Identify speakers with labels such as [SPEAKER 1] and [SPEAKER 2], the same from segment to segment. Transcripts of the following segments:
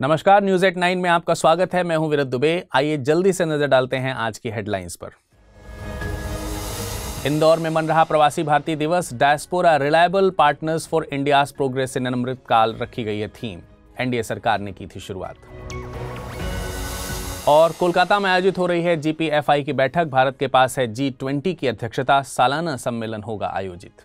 [SPEAKER 1] नमस्कार news at nine में आपका स्वागत है मैं हूं विरत दुबे आइए जल्दी से नजर डालते हैं आज की हेडलाइंस पर इंदौर में मन रहा प्रवासी भारतीय दिवस diaspora reliable partners for India's progress से इन काल रखी गई है थीम एनडीए सरकार ने की थी शुरुआत और कोलकाता में आयोजित हो रही है जीपीएफआई की बैठक भारत के पास है जी ट्वेंटी की अध्यक्षता सालाना सम्मेलन होगा आयोजित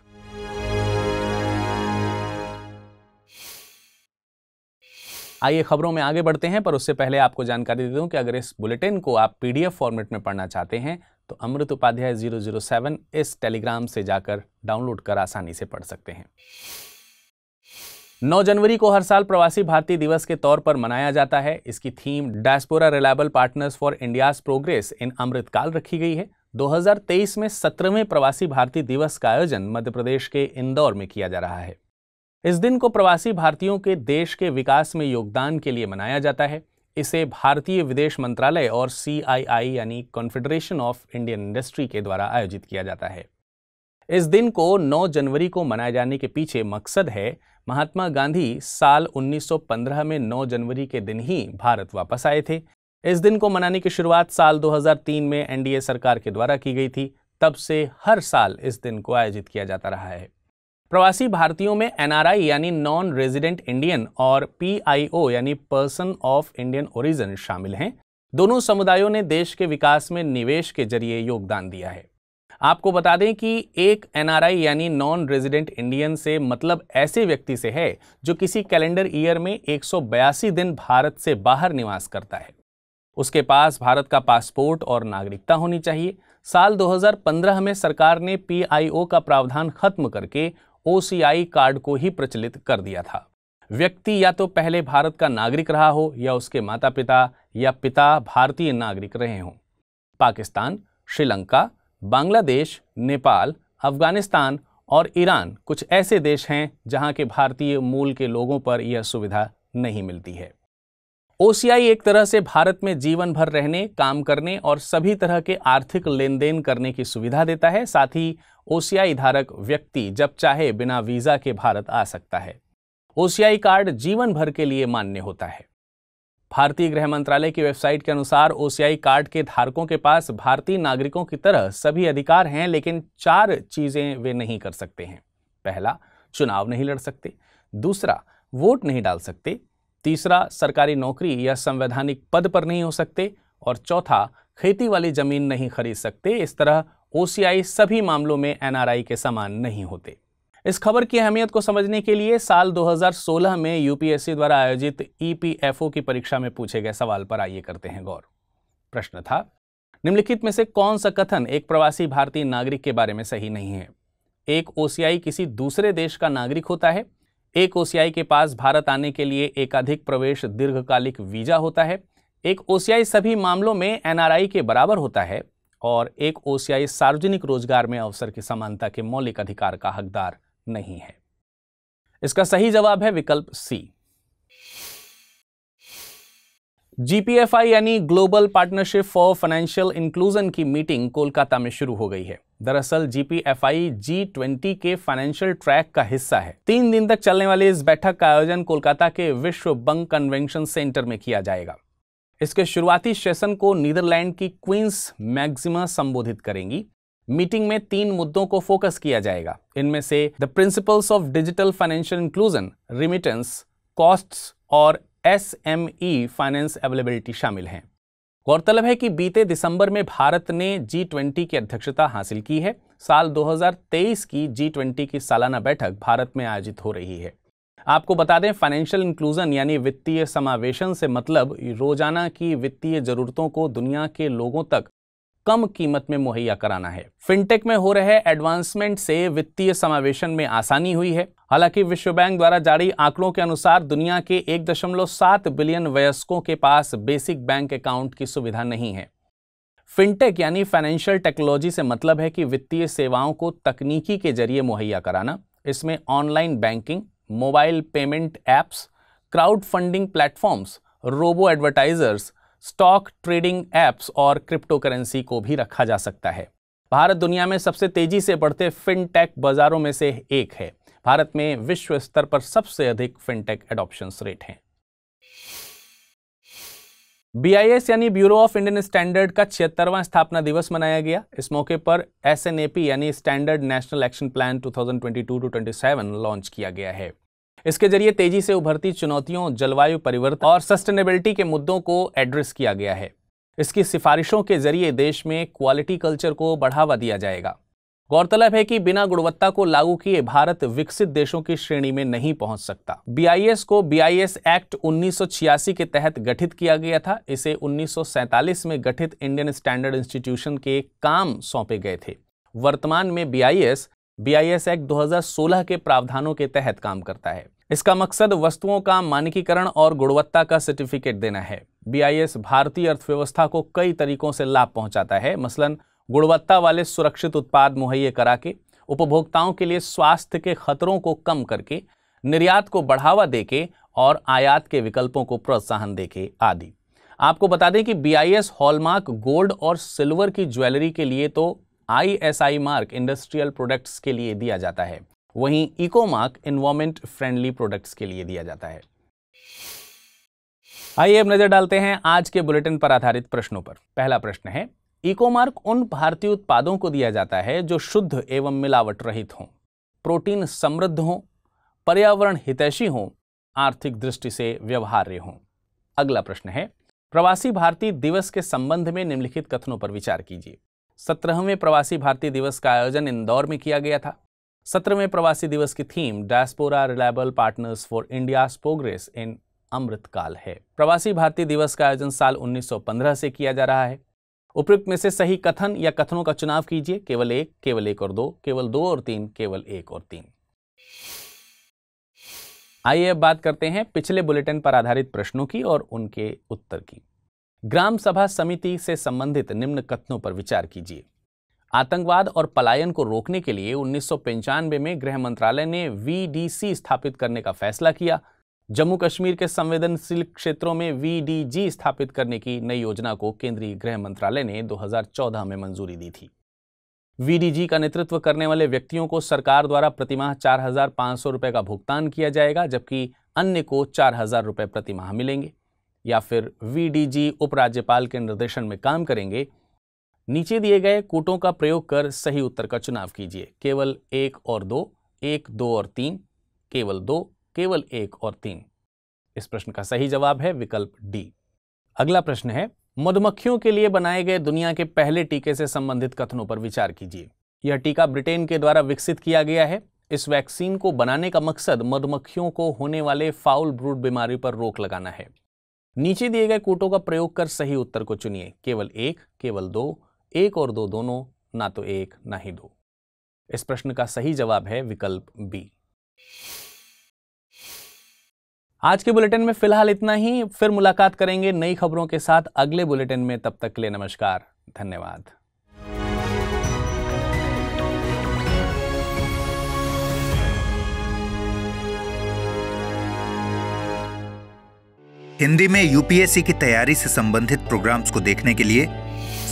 [SPEAKER 1] आइए खबरों में आगे बढ़ते हैं पर उससे पहले आपको जानकारी दे दूं कि अगर इस बुलेटिन को आप पीडीएफ फॉर्मेट में पढ़ना चाहते हैं तो अमृत उपाध्याय सेवन इस टेलीग्राम से जाकर डाउनलोड कर आसानी से पढ़ सकते हैं 9 जनवरी को हर साल प्रवासी भारतीय दिवस के तौर पर मनाया जाता है इसकी theme diaspora reliable partners for India's progress in Amritkaal रखी गई है 2023 में सत्रहवें प्रवासी भारतीय दिवस का आयोजन मध्य प्रदेश के इंदौर में किया जा रहा है इस दिन को प्रवासी भारतीयों के देश के विकास में योगदान के लिए मनाया जाता है इसे भारतीय विदेश मंत्रालय और सी यानी कॉन्फेडरेशन ऑफ इंडियन इंडस्ट्री के द्वारा आयोजित किया जाता है इस दिन को 9 जनवरी को मनाए जाने के पीछे मकसद है महात्मा गांधी साल 1915 में 9 जनवरी के दिन ही भारत वापस आए थे इस दिन को मनाने की शुरुआत साल 2003 में एनडीए सरकार के द्वारा की गई थी तब से हर साल इस दिन को आयोजित किया जाता रहा है प्रवासी भारतीयों में एनआरआई यानी नॉन रेजिडेंट इंडियन और पीआईओ यानी पर्सन ऑफ इंडियन ओरिजिन शामिल हैं दोनों समुदायों ने देश के विकास में निवेश के जरिए योगदान दिया है आपको बता दें कि एक एनआरआई यानी नॉन रेजिडेंट इंडियन से मतलब ऐसे व्यक्ति से है जो किसी कैलेंडर ईयर में एक दिन भारत से बाहर निवास करता है उसके पास भारत का पासपोर्ट और नागरिकता होनी चाहिए साल 2015 में सरकार ने पीआईओ का प्रावधान खत्म करके ओसीआई कार्ड को ही प्रचलित कर दिया था व्यक्ति या तो पहले भारत का नागरिक रहा हो या उसके माता पिता या पिता भारतीय नागरिक रहे हों पाकिस्तान श्रीलंका बांग्लादेश नेपाल अफगानिस्तान और ईरान कुछ ऐसे देश हैं जहां के भारतीय मूल के लोगों पर यह सुविधा नहीं मिलती है ओसीआई एक तरह से भारत में जीवन भर रहने काम करने और सभी तरह के आर्थिक लेन देन करने की सुविधा देता है साथ ही ओसीआई धारक व्यक्ति जब चाहे बिना वीज़ा के भारत आ सकता है ओसीआई कार्ड जीवन भर के लिए मान्य होता है भारतीय गृह मंत्रालय की वेबसाइट के अनुसार ओसीआई कार्ड के धारकों के पास भारतीय नागरिकों की तरह सभी अधिकार हैं लेकिन चार चीज़ें वे नहीं कर सकते हैं पहला चुनाव नहीं लड़ सकते दूसरा वोट नहीं डाल सकते तीसरा सरकारी नौकरी या संवैधानिक पद पर नहीं हो सकते और चौथा खेती वाली ज़मीन नहीं खरीद सकते इस तरह ओसीआई सभी मामलों में एनआरआई के समान नहीं होते इस खबर की अहमियत को समझने के लिए साल 2016 में यूपीएससी द्वारा आयोजित ईपीएफओ की परीक्षा में पूछे गए सवाल पर आइए करते हैं गौर प्रश्न था निम्नलिखित में से कौन सा कथन एक प्रवासी भारतीय नागरिक के बारे में सही नहीं है एक ओसीआई किसी दूसरे देश का नागरिक होता है एक ओसीआई के पास भारत आने के लिए एकाधिक प्रवेश दीर्घकालिक वीजा होता है एक ओसीआई सभी मामलों में एनआरआई के बराबर होता है और एक ओसीआई सार्वजनिक रोजगार में अवसर की समानता के मौलिक अधिकार का हकदार नहीं है इसका सही जवाब है विकल्प सी जीपीएफआई यानी global partnership for financial inclusion की मीटिंग कोलकाता में शुरू हो गई है दरअसल जीपीएफआई जी ट्वेंटी के फाइनेंशियल ट्रैक का हिस्सा है तीन दिन तक चलने वाली इस बैठक का आयोजन कोलकाता के विश्व बंक कन्वेंशन सेंटर में किया जाएगा इसके शुरुआती सेशन को नीदरलैंड की क्वींस मैग्जिमा संबोधित करेंगी मीटिंग में तीन मुद्दों को फोकस किया जाएगा इनमें से the principles of digital financial inclusion remittance cost और S M E finance availability शामिल हैं गौरतलब है कि बीते दिसंबर में भारत ने जी ट्वेंटी की अध्यक्षता हासिल की है साल 2023 की जी ट्वेंटी की सालाना बैठक भारत में आयोजित हो रही है आपको बता दें फाइनेंशियल इंक्लूजन यानी वित्तीय समावेशन से मतलब रोजाना की वित्तीय जरूरतों को दुनिया के लोगों तक कम कीमत में मुहैया कराना है फिनटेक में हो रहे एडवांसमेंट से वित्तीय समावेशन में आसानी हुई है हालांकि विश्व बैंक द्वारा जारी आंकड़ों के अनुसार दुनिया के 1.7 बिलियन वयस्कों के पास बेसिक बैंक अकाउंट की सुविधा नहीं है फिनटेक यानी फाइनेंशियल टेक्नोलॉजी से मतलब है कि वित्तीय सेवाओं को तकनीकी के जरिए मुहैया कराना इसमें online banking mobile payment apps crowd funding platforms robo advertisers stock trading apps और क्रिप्टो करेंसी को भी रखा जा सकता है भारत दुनिया में सबसे तेजी से बढ़ते फिनटेक बाजारों में से एक है भारत में विश्व स्तर पर सबसे अधिक फिनटेक एडॉप्शन रेट हैं बीआईएस यानी ब्यूरो ऑफ इंडियन स्टैंडर्ड का छिहत्तरवां स्थापना दिवस मनाया गया इस मौके पर एसएनएपी यानी standard national action plan 2022 to 27 launch किया गया है इसके जरिए तेजी से उभरती चुनौतियों जलवायु परिवर्तन और सस्टेनेबिलिटी के मुद्दों को एड्रेस किया गया है इसकी सिफारिशों के जरिए देश में क्वालिटी कल्चर को बढ़ावा दिया जाएगा गौरतलब है कि बिना गुणवत्ता को लागू किए भारत विकसित देशों की श्रेणी में नहीं पहुंच सकता बीआईएस को बीआईएस एक्ट 1986 के तहत गठित किया गया था इसे 1947 में गठित इंडियन स्टैंडर्ड इंस्टीट्यूशन के काम सौंपे गए थे वर्तमान में बीआईएस बीआईएस एक्ट 2016 के प्रावधानों के तहत काम करता है इसका मकसद वस्तुओं का मानकीकरण और गुणवत्ता का सर्टिफिकेट देना है बीआईएस भारतीय अर्थव्यवस्था को कई तरीकों से लाभ पहुंचाता है मसलन गुणवत्ता वाले सुरक्षित उत्पाद मुहैया करा के उपभोक्ताओं के लिए स्वास्थ्य के खतरों को कम करके निर्यात को बढ़ावा देके और आयात के विकल्पों को प्रोत्साहन देके आदि आपको बता दें कि बी हॉलमार्क गोल्ड और सिल्वर की ज्वेलरी के लिए तो आई मार्क इंडस्ट्रियल प्रोडक्ट्स के लिए दिया जाता है वहीं eco mark environment friendly products के लिए दिया जाता है आइए अब नजर डालते हैं आज के बुलेटिन पर आधारित प्रश्नों पर पहला प्रश्न है इकोमार्क उन भारतीय उत्पादों को दिया जाता है जो शुद्ध एवं मिलावट रहित हों प्रोटीन समृद्ध हों पर्यावरण हितैषी हों आर्थिक दृष्टि से व्यवहार्य हों अगला प्रश्न है प्रवासी भारतीय दिवस के संबंध में निम्नलिखित कथनों पर विचार कीजिए सत्रहवें प्रवासी भारतीय दिवस का आयोजन इंदौर में किया गया था सत्र में प्रवासी दिवस की theme diaspora reliable partners for India progress in Amritkaal है प्रवासी भारतीय दिवस का आयोजन साल 1915 से किया जा रहा है उपयुक्त में से सही कथन या कथनों का चुनाव कीजिए केवल एक केवल एक और दो केवल दो और तीन केवल एक और तीन आइए अब बात करते हैं पिछले बुलेटिन पर आधारित प्रश्नों की और उनके उत्तर की ग्राम सभा समिति से संबंधित निम्न कथनों पर विचार कीजिए आतंकवाद और पलायन को रोकने के लिए उन्नीस में गृह मंत्रालय ने वीडीसी स्थापित करने का फैसला किया जम्मू कश्मीर के संवेदनशील क्षेत्रों में वीडीजी स्थापित करने की नई योजना को केंद्रीय गृह मंत्रालय ने 2014 में मंजूरी दी थी वीडीजी का नेतृत्व करने वाले व्यक्तियों को सरकार द्वारा प्रतिमाह चार हजार पांच सौ रुपये का भुगतान किया जाएगा जबकि अन्य को चार हजार रुपये प्रतिमाह मिलेंगे या फिर वीडीजी उपराज्यपाल के निर्देशन में काम करेंगे नीचे दिए गए कोटों का प्रयोग कर सही उत्तर का चुनाव कीजिए केवल एक और दो एक दो और तीन केवल दो केवल एक और तीन इस प्रश्न का सही जवाब है विकल्प डी अगला प्रश्न है मधुमक्खियों के लिए बनाए गए दुनिया के पहले टीके से संबंधित कथनों पर विचार कीजिए यह टीका ब्रिटेन के द्वारा विकसित किया गया है इस वैक्सीन को बनाने का मकसद मधुमक्खियों को होने वाले फाउल ब्रूड बीमारी पर रोक लगाना है नीचे दिए गए कोटों का प्रयोग कर सही उत्तर को चुनिए केवल एक केवल दो एक और दो दोनों ना तो एक ना ही दो इस प्रश्न का सही जवाब है विकल्प बी आज के बुलेटिन में फिलहाल इतना ही फिर मुलाकात करेंगे नई खबरों के साथ अगले बुलेटिन में तब तक के लिए नमस्कार धन्यवाद हिंदी में यूपीएससी की तैयारी से संबंधित प्रोग्राम्स को देखने के लिए